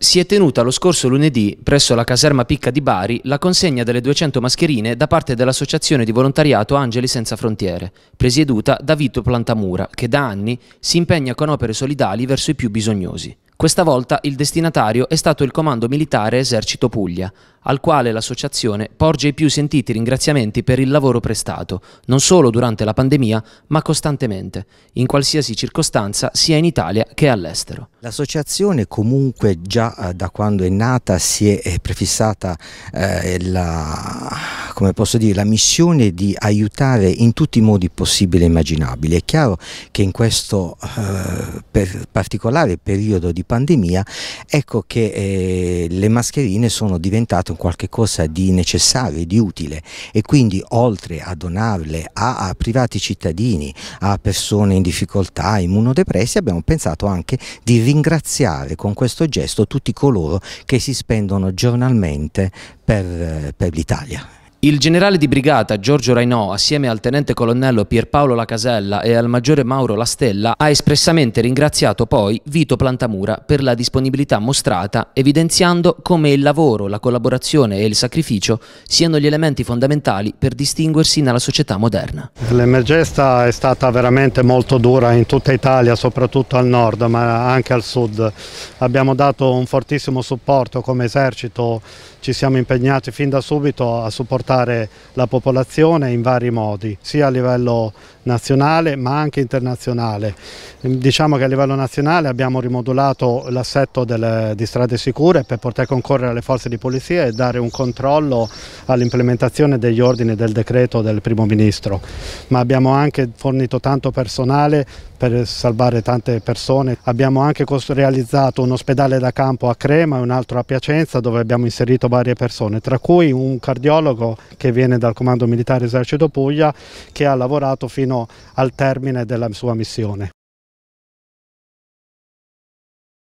si è tenuta lo scorso lunedì presso la caserma Picca di Bari la consegna delle 200 mascherine da parte dell'associazione di volontariato Angeli Senza Frontiere, presieduta da Vito Plantamura, che da anni si impegna con opere solidali verso i più bisognosi. Questa volta il destinatario è stato il Comando Militare Esercito Puglia, al quale l'associazione porge i più sentiti ringraziamenti per il lavoro prestato, non solo durante la pandemia, ma costantemente, in qualsiasi circostanza, sia in Italia che all'estero. L'associazione comunque già eh, da quando è nata si è eh, prefissata eh, la come posso dire, la missione di aiutare in tutti i modi possibili e immaginabili. È chiaro che in questo eh, per particolare periodo di pandemia ecco che eh, le mascherine sono diventate qualcosa di necessario di utile e quindi oltre a donarle a, a privati cittadini, a persone in difficoltà, immunodepressi, abbiamo pensato anche di ringraziare con questo gesto tutti coloro che si spendono giornalmente per, per l'Italia. Il generale di brigata Giorgio Rainò, assieme al tenente colonnello Pierpaolo Lacasella e al maggiore Mauro Lastella, ha espressamente ringraziato poi Vito Plantamura per la disponibilità mostrata, evidenziando come il lavoro, la collaborazione e il sacrificio siano gli elementi fondamentali per distinguersi nella società moderna. L'emergenza è stata veramente molto dura in tutta Italia, soprattutto al nord, ma anche al sud. Abbiamo dato un fortissimo supporto come esercito, ci siamo impegnati fin da subito a supportare ascoltare la popolazione in vari modi, sia a livello nazionale ma anche internazionale. Ehm, diciamo che a livello nazionale abbiamo rimodulato l'assetto di strade sicure per poter concorrere alle forze di polizia e dare un controllo all'implementazione degli ordini del decreto del primo ministro, ma abbiamo anche fornito tanto personale per salvare tante persone. Abbiamo anche realizzato un ospedale da campo a Crema e un altro a Piacenza dove abbiamo inserito varie persone, tra cui un cardiologo che viene dal Comando Militare Esercito Puglia che ha lavorato fino al termine della sua missione.